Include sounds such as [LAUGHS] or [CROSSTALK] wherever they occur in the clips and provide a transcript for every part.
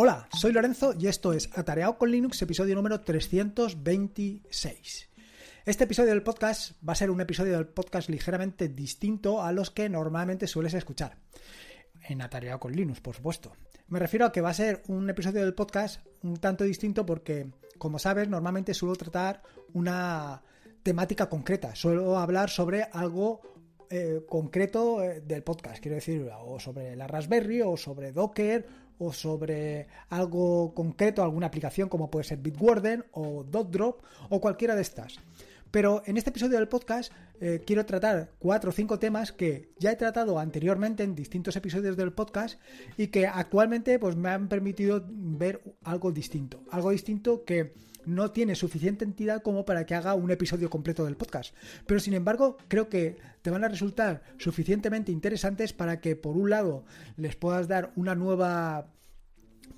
Hola, soy Lorenzo y esto es Atareado con Linux, episodio número 326. Este episodio del podcast va a ser un episodio del podcast ligeramente distinto a los que normalmente sueles escuchar. En Atareado con Linux, por supuesto. Me refiero a que va a ser un episodio del podcast un tanto distinto porque, como sabes, normalmente suelo tratar una temática concreta. Suelo hablar sobre algo eh, concreto eh, del podcast. Quiero decir, o sobre la Raspberry, o sobre Docker, o sobre algo concreto, alguna aplicación como puede ser Bitwarden o DotDrop o cualquiera de estas. Pero en este episodio del podcast eh, quiero tratar cuatro o cinco temas que ya he tratado anteriormente en distintos episodios del podcast y que actualmente pues, me han permitido ver algo distinto. Algo distinto que no tiene suficiente entidad como para que haga un episodio completo del podcast. Pero sin embargo, creo que te van a resultar suficientemente interesantes para que, por un lado, les puedas dar una nueva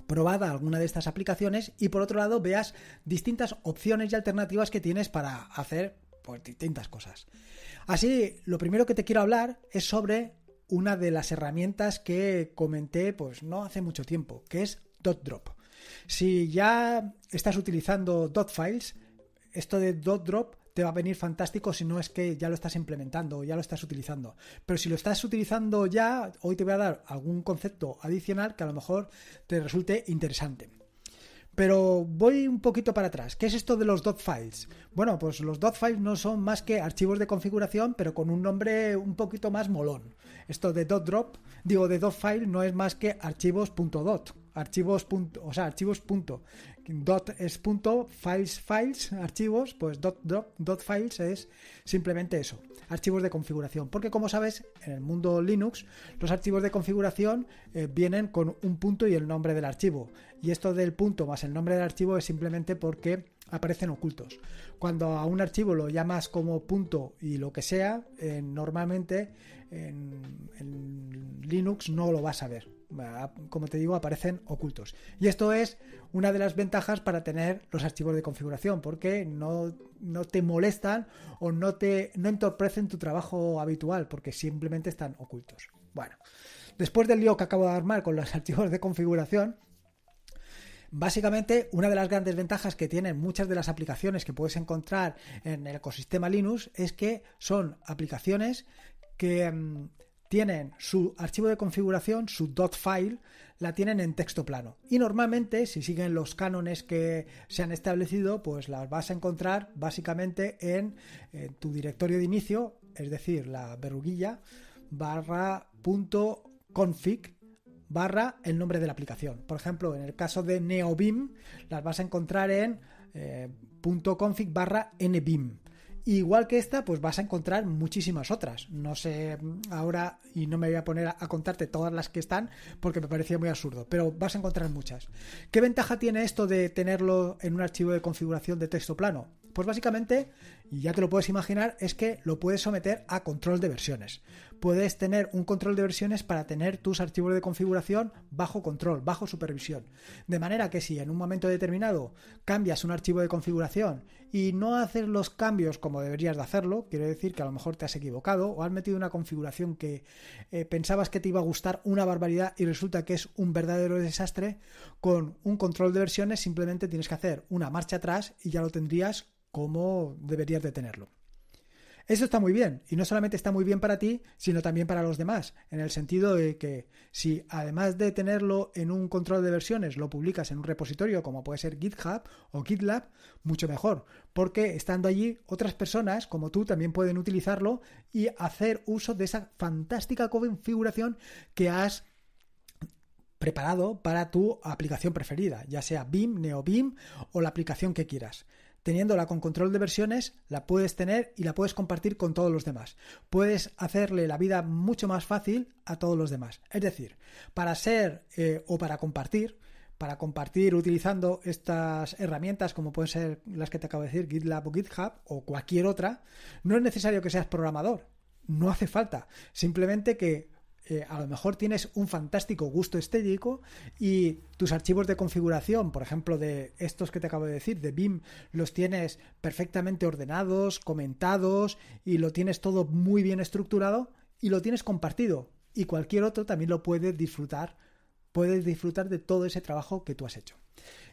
probada alguna de estas aplicaciones y por otro lado veas distintas opciones y alternativas que tienes para hacer pues, distintas cosas. Así, lo primero que te quiero hablar es sobre una de las herramientas que comenté pues no hace mucho tiempo, que es DotDrop. Si ya estás utilizando dot files, esto de dot drop te va a venir fantástico si no es que ya lo estás implementando o ya lo estás utilizando. Pero si lo estás utilizando ya, hoy te voy a dar algún concepto adicional que a lo mejor te resulte interesante. Pero voy un poquito para atrás. ¿Qué es esto de los dot files? Bueno, pues los dot files no son más que archivos de configuración, pero con un nombre un poquito más molón. Esto de dot drop, digo de dot file, no es más que archivos .dot archivos punto, o sea, archivos punto, dot es punto, files, files, archivos, pues dot, dot, files es simplemente eso, archivos de configuración, porque como sabes, en el mundo Linux, los archivos de configuración eh, vienen con un punto y el nombre del archivo, y esto del punto más el nombre del archivo es simplemente porque aparecen ocultos. Cuando a un archivo lo llamas como punto y lo que sea, eh, normalmente en, Linux no lo vas a ver. Como te digo, aparecen ocultos. Y esto es una de las ventajas para tener los archivos de configuración, porque no, no te molestan o no te no entorpecen tu trabajo habitual, porque simplemente están ocultos. Bueno, después del lío que acabo de armar con los [LAUGHS] archivos de configuración, Básicamente, una de las grandes ventajas que tienen muchas de las aplicaciones que puedes encontrar en el ecosistema Linux es que son aplicaciones que em, tienen su archivo de configuración, su dot file, la tienen en texto plano. Y normalmente, si siguen los cánones que se han establecido, pues las vas a encontrar básicamente en, tu directorio de inicio, es decir, la verruguilla barra config barra el nombre de la aplicación. Por ejemplo, en el caso de neobim, las vas a encontrar en eh, .config barra nbim, Igual que esta, pues vas a encontrar muchísimas otras. No sé mm, ahora y no me voy a poner a, contarte todas las que están porque me parecía muy absurdo, pero vas a encontrar muchas. ¿Qué ventaja tiene esto de tenerlo en un archivo de configuración de texto plano? Pues básicamente y ya te lo puedes imaginar, es que lo puedes someter a control de versiones. Puedes tener un control de versiones para tener tus archivos de configuración bajo control, bajo supervisión. De manera que si en un momento determinado cambias un archivo de configuración y no haces los cambios como deberías de hacerlo, quiere decir que a lo mejor te has equivocado o has metido una configuración que eh, pensabas que te iba a gustar una barbaridad y resulta que es un verdadero desastre, con un control de versiones simplemente tienes que hacer una marcha atrás y ya lo tendrías como deberías de tenerlo. Eso está muy bien, y no solamente está muy bien para ti, sino también para los demás, en el sentido de que si además de tenerlo en un control de versiones, lo publicas en un repositorio como puede ser GitHub o GitLab, mucho mejor, porque estando allí otras personas como tú también pueden utilizarlo y hacer uso de esa fantástica configuración que has preparado para tu aplicación preferida, ya sea BIM, NeoBIM o la aplicación que quieras. Teniéndola con control de versiones, la puedes tener y la puedes compartir con todos los demás. Puedes hacerle la vida mucho más fácil a todos los demás. Es decir, para ser eh, o para compartir, para compartir utilizando estas herramientas como pueden ser las que te acabo de decir, GitLab o GitHub o cualquier otra, no es necesario que seas programador. No hace falta. Simplemente que eh, a lo mejor tienes un fantástico gusto estético y tus archivos de configuración, por ejemplo, de estos que te acabo de decir, de BIM, los tienes perfectamente ordenados, comentados y lo tienes todo muy bien estructurado y lo tienes compartido. Y cualquier otro también lo puede disfrutar, puedes disfrutar de todo ese trabajo que tú has hecho.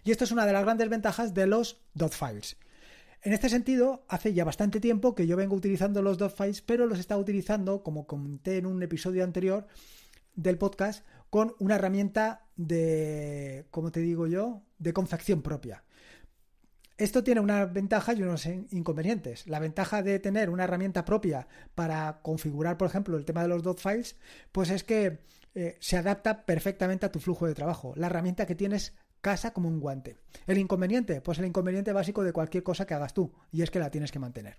Y esto es una de las grandes ventajas de los .files en este sentido, hace ya bastante tiempo que yo vengo utilizando los .files, pero los estaba utilizando, como comenté en un episodio anterior del podcast, con una herramienta de, como te digo yo, de confección propia. Esto tiene una ventaja y unos inconvenientes. La ventaja de tener una herramienta propia para configurar, por ejemplo, el tema de los .files, pues es que eh, se adapta perfectamente a tu flujo de trabajo. La herramienta que tienes casa como un guante. El inconveniente, pues el inconveniente básico de cualquier cosa que hagas tú, y es que la tienes que mantener.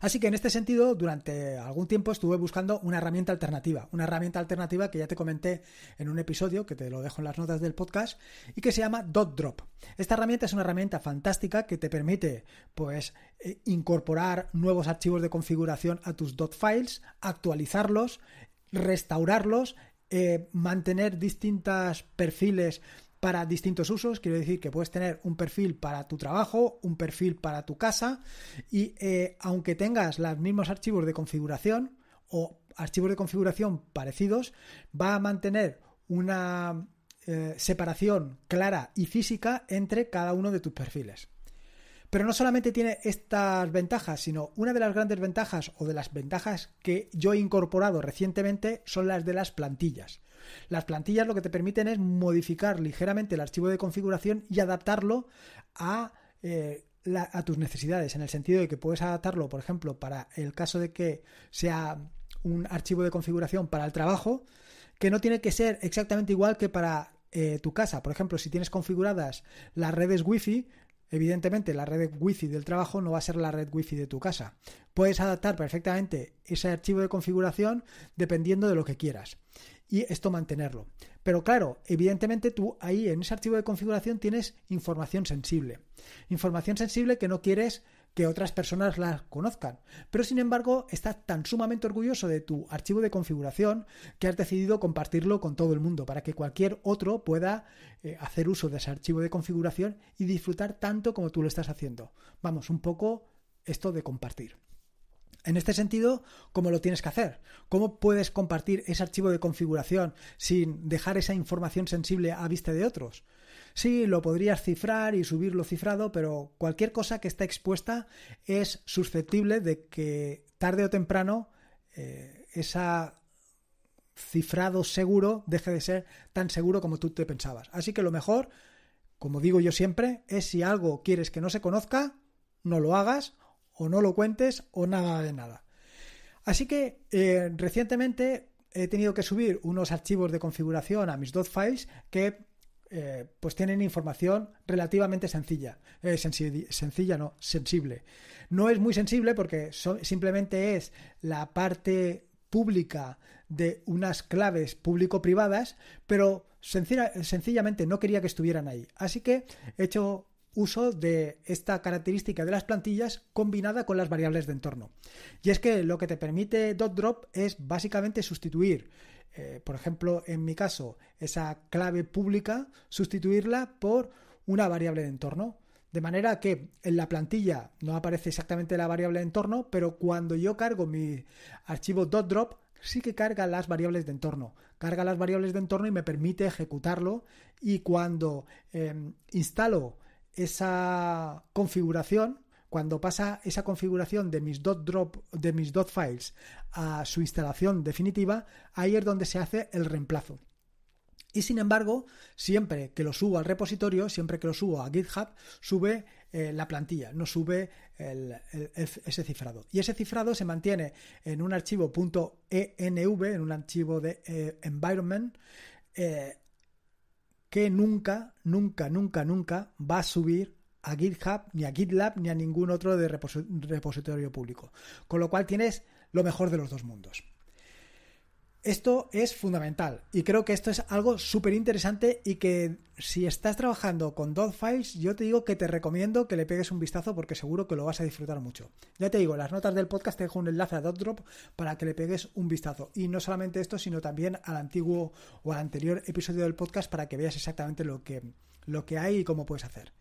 Así que en este sentido, durante algún tiempo estuve buscando una herramienta alternativa, una herramienta alternativa que ya te comenté en un episodio, que te lo dejo en las notas del podcast, y que se llama DotDrop, Esta herramienta es una herramienta fantástica que te permite, pues, eh, incorporar nuevos archivos de configuración a tus dot files, actualizarlos, restaurarlos, eh, mantener distintos perfiles para distintos usos. Quiero decir que puedes tener un perfil para tu trabajo, un perfil para tu casa y eh, aunque tengas los mismos archivos de configuración o archivos de configuración parecidos, va a mantener una eh, separación clara y física entre cada uno de tus perfiles. Pero no solamente tiene estas ventajas, sino una de las grandes ventajas o de las ventajas que yo he incorporado recientemente son las de las plantillas. Las plantillas lo que te permiten es modificar ligeramente el archivo de configuración y adaptarlo eh, a... tus necesidades, en el sentido de que puedes adaptarlo, por ejemplo, para el caso de que sea un archivo de configuración para el trabajo, que no tiene que ser exactamente igual que para eh, tu casa. Por ejemplo, si tienes configuradas las redes wifi, evidentemente la red wifi del trabajo no va a ser la red wifi de tu casa. Puedes adaptar perfectamente ese archivo de configuración dependiendo de lo que quieras y esto mantenerlo. Pero claro, evidentemente tú ahí en ese archivo de configuración tienes información sensible. Información sensible que no quieres que otras personas la conozcan. Pero sin embargo, estás tan sumamente orgulloso de tu archivo de configuración que has decidido compartirlo con todo el mundo para que cualquier otro pueda eh, hacer uso de ese archivo de configuración y disfrutar tanto como tú lo estás haciendo. Vamos, un poco esto de compartir. En este sentido, ¿cómo lo tienes que hacer? ¿Cómo puedes compartir ese archivo de configuración sin dejar esa información sensible a vista de otros? Sí, lo podrías cifrar y subirlo cifrado, pero cualquier cosa que está expuesta es susceptible de que tarde o temprano eh, ese cifrado seguro deje de ser tan seguro como tú te pensabas. Así que lo mejor, como digo yo siempre, es si algo quieres que no se conozca, no lo hagas o no lo cuentes o nada de nada. Así que eh, recientemente he tenido que subir unos archivos de configuración a mis dos files que eh, pues tienen información relativamente sencilla. Eh, sencilla no, sensible. No es muy sensible porque simplemente es la parte pública de unas claves público-privadas, pero sencillamente no quería que estuvieran ahí. Así que he hecho uso de esta característica de las plantillas combinada con las variables de entorno. Y es que lo que te permite .drop es básicamente sustituir, eh, por ejemplo, en mi caso, esa clave pública, sustituirla por una variable de entorno. De manera que en la plantilla no aparece exactamente la variable de entorno, pero cuando yo cargo mi archivo .drop, sí que carga las variables de entorno. Carga las variables de entorno y me permite ejecutarlo. Y cuando eh, instalo esa configuración, cuando pasa esa configuración de mis drop de mis dot files a su instalación definitiva, ahí es donde se hace el reemplazo. Y sin embargo, siempre que lo subo al repositorio, siempre que lo subo a GitHub, sube eh, la plantilla, no sube ese cifrado. Y ese cifrado se mantiene en un archivo .env, en un archivo de eh, environment, eh, que nunca, nunca, nunca, nunca va a subir a GitHub, ni a GitLab, ni a ningún otro de repositorio público. Con lo cual tienes lo mejor de los dos mundos. Esto es fundamental y creo que esto es algo súper interesante y que si estás trabajando con dotfiles files yo te digo que te recomiendo que le pegues un vistazo porque seguro que lo vas a disfrutar mucho. Ya te digo, en las notas del podcast te dejo un enlace a DotDrop para que le pegues un vistazo. Y no solamente esto, sino también al antiguo o al anterior episodio del podcast para que veas exactamente lo que, lo que hay y cómo puedes hacer.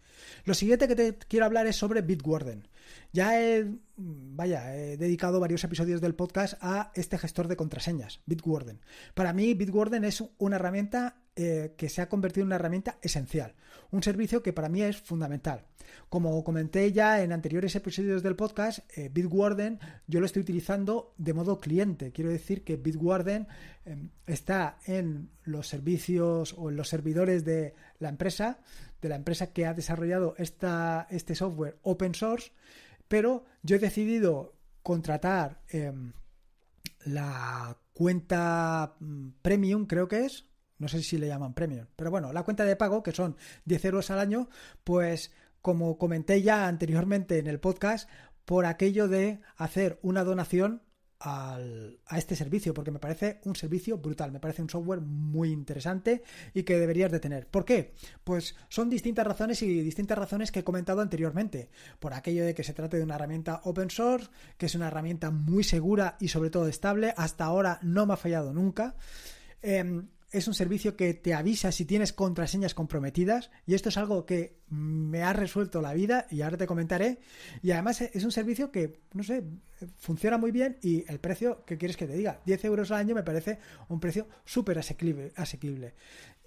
Lo siguiente que te quiero hablar es sobre Bitwarden. Ya he, vaya, he dedicado varios episodios del podcast a este gestor de contraseñas, Bitwarden. Para mí, Bitwarden es una herramienta eh, que se ha convertido en una herramienta esencial, un servicio que para mí es fundamental. Como comenté ya en anteriores episodios del podcast, eh, Bitwarden yo lo estoy utilizando de modo cliente. Quiero decir que Bitwarden em, está en los servicios o en los servidores de la empresa, de la empresa que ha desarrollado esta, este software open source pero yo he decidido contratar em, la cuenta mm, premium, creo que es, no sé si le llaman premium, pero bueno, la cuenta de pago, que son 10 euros al año, pues como comenté ya anteriormente en el podcast, por aquello de hacer una donación a este servicio, porque me parece un servicio brutal, me parece un software muy interesante y que deberías de tener. ¿Por qué? Pues son distintas razones y distintas razones que he comentado anteriormente, por aquello de que se trate de una herramienta open source, que es una herramienta muy segura y sobre todo estable, hasta ahora no me ha fallado nunca. Em, es un servicio que te avisa si tienes contraseñas comprometidas y esto es algo que me ha resuelto la vida y ahora te comentaré. Y además es un servicio que, no sé, funciona muy bien y el precio, que quieres que te diga? 10 euros al año me parece un precio súper asequible, asequible.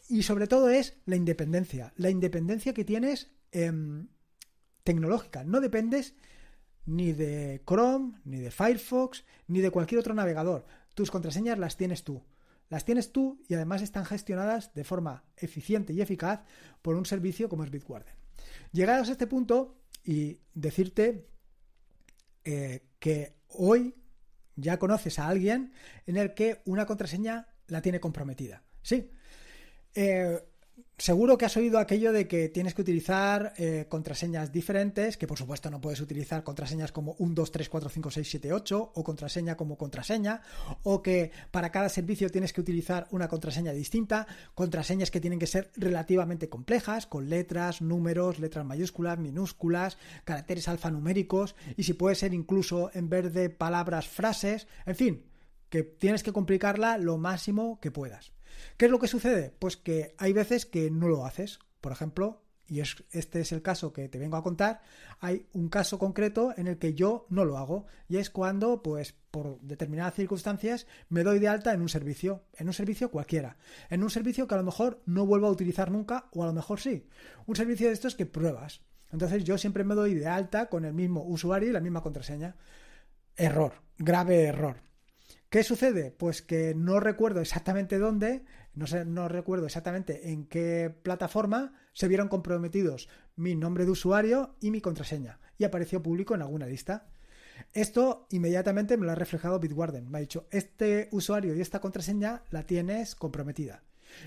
Y sobre todo es la independencia, la independencia que tienes em, tecnológica. No dependes ni de Chrome, ni de Firefox, ni de cualquier otro navegador. Tus contraseñas las tienes tú las tienes tú y además están gestionadas de forma eficiente y eficaz por un servicio como es Bitwarden. Llegados a este punto y decirte eh, que hoy ya conoces a alguien en el que una contraseña la tiene comprometida. Sí. Eh, Seguro que has oído aquello de que tienes que utilizar eh, contraseñas diferentes, que por supuesto no puedes utilizar contraseñas como 1, 2, 3, 4, 5, 6, 7, 8 o contraseña como contraseña, o que para cada servicio tienes que utilizar una contraseña distinta, contraseñas que tienen que ser relativamente complejas, con letras, números, letras mayúsculas, minúsculas, caracteres alfanuméricos, y si puede ser incluso en vez de palabras, frases, en fin, que tienes que complicarla lo máximo que puedas. ¿Qué es lo que sucede? Pues que hay veces que no lo haces. Por ejemplo, y este es el caso que te vengo a contar, hay un caso concreto en el que yo no lo hago y es cuando, pues, por determinadas circunstancias me doy de alta en un servicio, en un servicio cualquiera, en un servicio que a lo mejor no vuelvo a utilizar nunca o a lo mejor sí, un servicio de estos que pruebas. Entonces yo siempre me doy de alta con el mismo usuario y la misma contraseña. Error, grave error. ¿Qué sucede? Pues que no recuerdo exactamente dónde, no, recuerdo exactamente en qué plataforma se vieron comprometidos mi nombre de usuario y mi contraseña y apareció público en alguna lista. Esto inmediatamente me lo ha reflejado Bitwarden. Me ha dicho, este usuario y esta contraseña la tienes comprometida.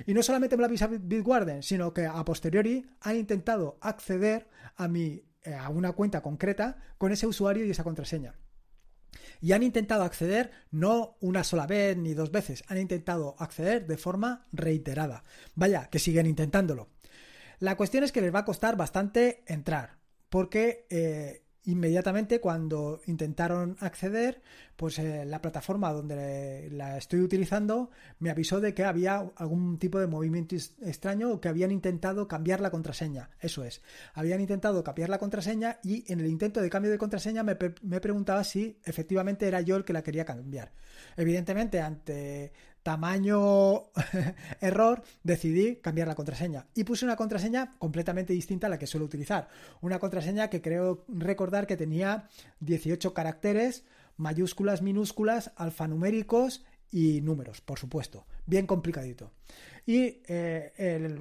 Y no solamente me ha avisa Bitwarden, sino que a posteriori han intentado acceder a, eh, a una cuenta concreta con ese usuario y esa contraseña y han intentado acceder no una sola vez ni dos veces, han intentado acceder de forma reiterada. Vaya, que siguen intentándolo. La cuestión es que les va a costar bastante entrar, porque eh, inmediatamente cuando intentaron acceder, pues eh, la plataforma donde la estoy utilizando me avisó de que había algún tipo de movimiento extraño o que habían intentado cambiar la contraseña. Eso es, habían intentado cambiar la contraseña y en el intento de cambio de contraseña me, me preguntaba si efectivamente era yo el que la quería cambiar. Evidentemente, ante tamaño [LAUGHS] error, decidí cambiar la contraseña y puse una contraseña completamente distinta a la que suelo utilizar. Una contraseña que creo recordar que tenía 18 caracteres, mayúsculas, minúsculas, alfanuméricos y números, por supuesto. Bien complicadito. Y eh,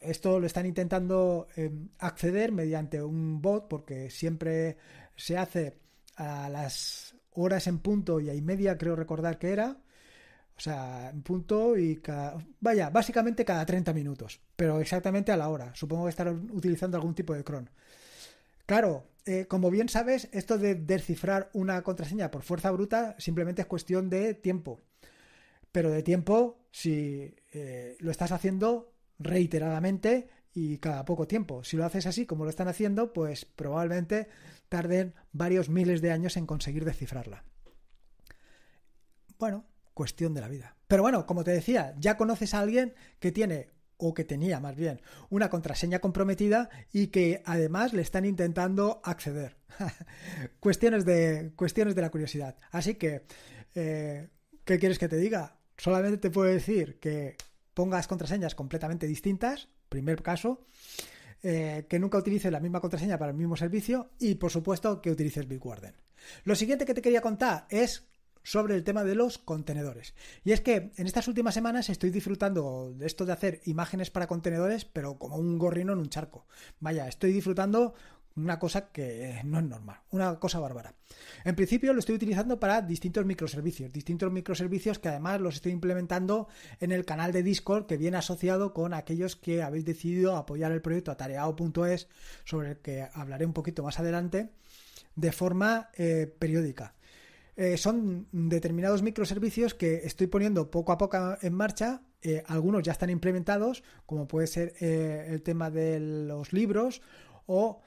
esto lo están intentando em, acceder mediante un bot porque siempre se hace a las horas en punto y a y media, creo recordar que era, o sea, en punto y cada... Vaya, básicamente cada 30 minutos, pero exactamente a la hora. Supongo que estarán utilizando algún tipo de cron. Claro, eh, como bien sabes, esto de descifrar una contraseña por fuerza bruta simplemente es cuestión de tiempo. Pero de tiempo si eh, lo estás haciendo reiteradamente y cada poco tiempo. Si lo haces así como lo están haciendo, pues probablemente tarden varios miles de años en conseguir descifrarla. Bueno, cuestión de la vida. Pero bueno, como te decía, ya conoces a alguien que tiene o que tenía más bien una contraseña comprometida y que además le están intentando acceder. [LAUGHS] cuestiones, de, cuestiones de la curiosidad. Así que, eh, ¿qué quieres que te diga? Solamente te puedo decir que pongas contraseñas completamente distintas, primer caso, eh, que nunca utilices la misma contraseña para el mismo servicio y por supuesto que utilices Bitwarden. Lo siguiente que te quería contar es sobre el tema de los contenedores. Y es que en estas últimas semanas estoy disfrutando de esto de hacer imágenes para contenedores, pero como un gorrino en un charco. Vaya, estoy disfrutando una cosa que no es normal, una cosa bárbara. En principio lo estoy utilizando para distintos microservicios, distintos microservicios que además los estoy implementando en el canal de Discord que viene asociado con aquellos que habéis decidido apoyar el proyecto atareado.es, sobre el que hablaré un poquito más adelante, de forma eh, periódica. Eh, son determinados microservicios que estoy poniendo poco a poco en marcha. Eh, algunos ya están implementados, como puede ser eh, el tema de los libros, o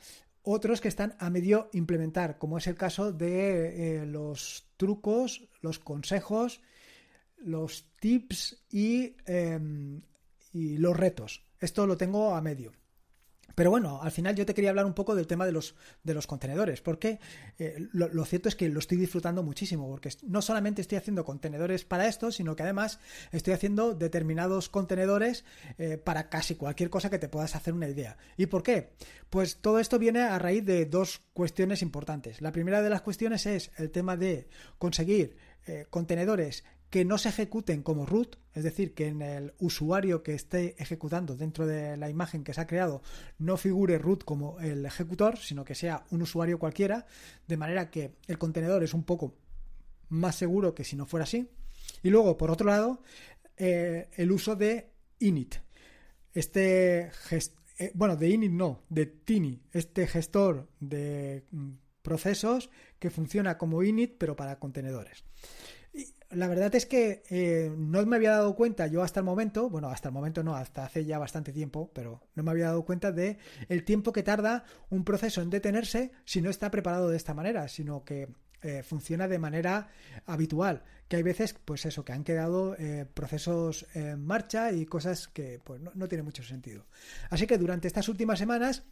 otros que están a medio implementar, como es el caso de los trucos, los consejos, los tips y, em, y los retos. Esto lo tengo a medio. Pero bueno, al final yo te quería hablar un poco del tema de los, contenedores, porque eh, lo, cierto es que lo estoy disfrutando muchísimo, porque no solamente estoy haciendo contenedores para esto, sino que además estoy haciendo determinados contenedores eh, para casi cualquier cosa que te puedas hacer una idea. ¿Y por qué? Pues todo esto viene a raíz de dos cuestiones importantes. La primera de las cuestiones es el tema de conseguir eh, contenedores que no se ejecuten como root, es decir, que en el usuario que esté ejecutando dentro de la imagen que se ha creado no figure root como el ejecutor, sino que sea un usuario cualquiera, de manera que el contenedor es un poco más seguro que si no fuera así. Y luego, por otro lado, eh, el uso de init. Este eh, bueno, de init no, de tini, este gestor de mm, procesos que funciona como init pero para contenedores la verdad es que eh, no me había dado cuenta yo hasta el momento, bueno, hasta el momento no, hasta hace ya bastante tiempo, pero no me había dado cuenta de el tiempo que tarda un proceso en detenerse si no está preparado de esta manera, sino que eh, funciona de manera habitual. Que hay veces, pues eso, que han quedado eh, procesos en marcha y cosas que pues, no, no tiene mucho sentido. Así que durante estas últimas semanas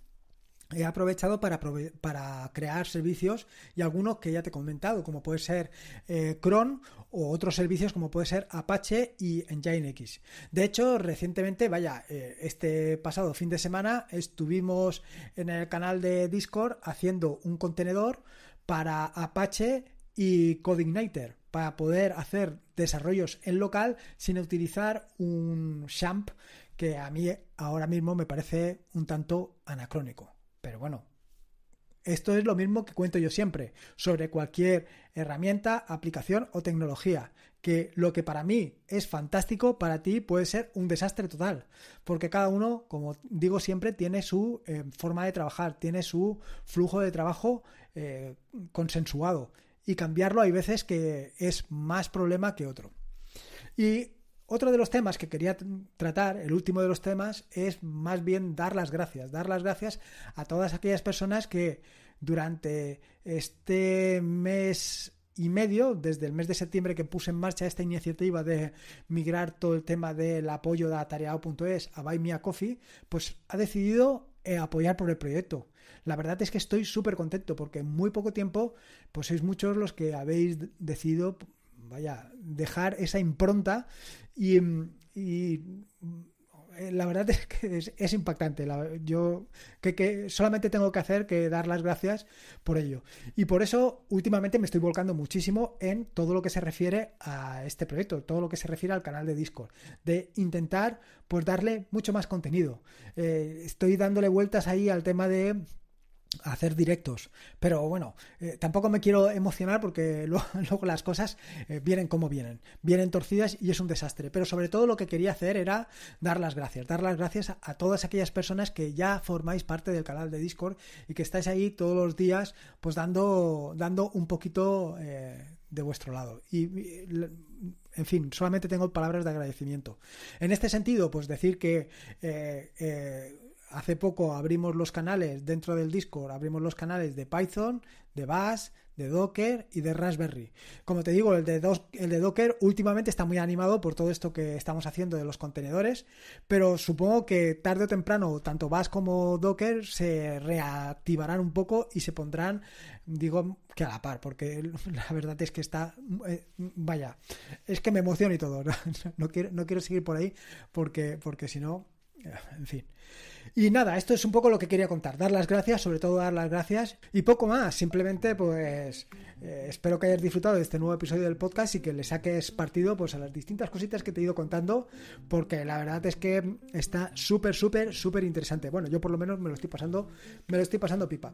he aprovechado para, para, crear servicios y algunos que ya te he comentado, como puede ser Chrome eh, Cron o otros servicios como puede ser Apache y Nginx. De hecho, recientemente, vaya, eh, este pasado fin de semana estuvimos en el canal de Discord haciendo un contenedor para Apache y Codeigniter para poder hacer desarrollos en local sin utilizar un Champ que a mí ahora mismo me parece un tanto anacrónico. Pero bueno, esto es lo mismo que cuento yo siempre sobre cualquier herramienta, aplicación o tecnología, que lo que para mí es fantástico, para ti puede ser un desastre total, porque cada uno, como digo siempre, tiene su eh, forma de trabajar, tiene su flujo de trabajo eh, consensuado y cambiarlo hay veces que es más problema que otro. Y otro de los temas que quería tratar, el último de los temas, es más bien dar las gracias, dar las gracias a todas aquellas personas que durante este mes y medio, desde el mes de septiembre que puse en marcha esta iniciativa de migrar todo el tema del apoyo de atareado.es a Buy Coffee, pues ha decidido eh, apoyar por el proyecto. La verdad es que estoy súper contento porque en muy poco tiempo, pues sois muchos los que habéis decidido vaya, dejar esa impronta y, mm, eh, la verdad es que es, impactante. yo que, que, solamente tengo que hacer que dar las gracias por ello. Y por eso últimamente me estoy volcando muchísimo en todo lo que se refiere a este proyecto, todo lo que se refiere al canal de Discord, de intentar pues darle mucho más contenido. Eh, estoy dándole vueltas ahí al tema de hacer directos. Pero bueno, eh, tampoco me quiero emocionar porque [LAUGHS] luego, las cosas eh, vienen como vienen, vienen torcidas y es un desastre. Pero sobre todo lo que quería hacer era dar las gracias, dar las gracias a, todas aquellas personas que ya formáis parte del canal de Discord y que estáis ahí todos los días pues dando, dando un poquito... Eh, de vuestro lado. Y, en fin, solamente tengo palabras de agradecimiento. En este sentido, pues decir que hace poco abrimos los canales dentro del Discord, abrimos los canales de Python, de Bash, de Docker y de Raspberry. Como te digo, el de, Docker últimamente está muy animado por todo esto que estamos haciendo de los contenedores, pero supongo que tarde o temprano tanto Bash como Docker se reactivarán un poco y se pondrán, digo, que a la par, porque [LAUGHS] la verdad es que está, eh, vaya, es que me emociona y todo, [LAUGHS] no, quiero, no quiero seguir por ahí porque, porque si no, eh, en fin. Y nada, esto es un poco lo que quería contar. Dar las gracias, sobre todo dar las gracias y poco más. Simplemente, pues eh, espero que hayas disfrutado de este nuevo episodio del podcast y que le saques partido pues, a las distintas cositas que te he ido contando, porque la verdad es que está súper, súper, súper interesante. Bueno, yo por lo menos me lo estoy pasando, me lo estoy pasando pipa.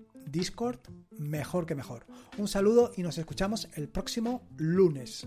Discord, mejor que mejor. Un saludo y nos escuchamos el próximo lunes.